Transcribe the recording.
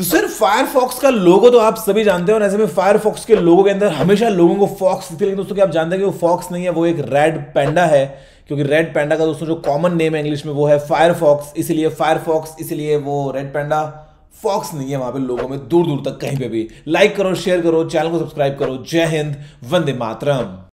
तो sir Firefox का लोगो तो आप सभी जानते हो ऐसे में फायरफॉक्स के लोगो के अंदर हमेशा लोगों को फॉक्स दिखते लेकिन दोस्तों आप जानते हैं कि वो फॉक्स नहीं है वो एक रेड पैंडा है क्योंकि रेड पैंडा का दोस्तों जो कॉमन नेम है इंग्लिश में वो है फायरफॉक्स इसीलिए फायरफॉक्स इसीलिए वो रेड पैंडा फॉक्स नहीं है वहां पे लोगों में दूर दूर तक कहीं पे भी लाइक करो शेयर करो चैनल को सब्सक्राइब करो जय हिंद वंदे मातरम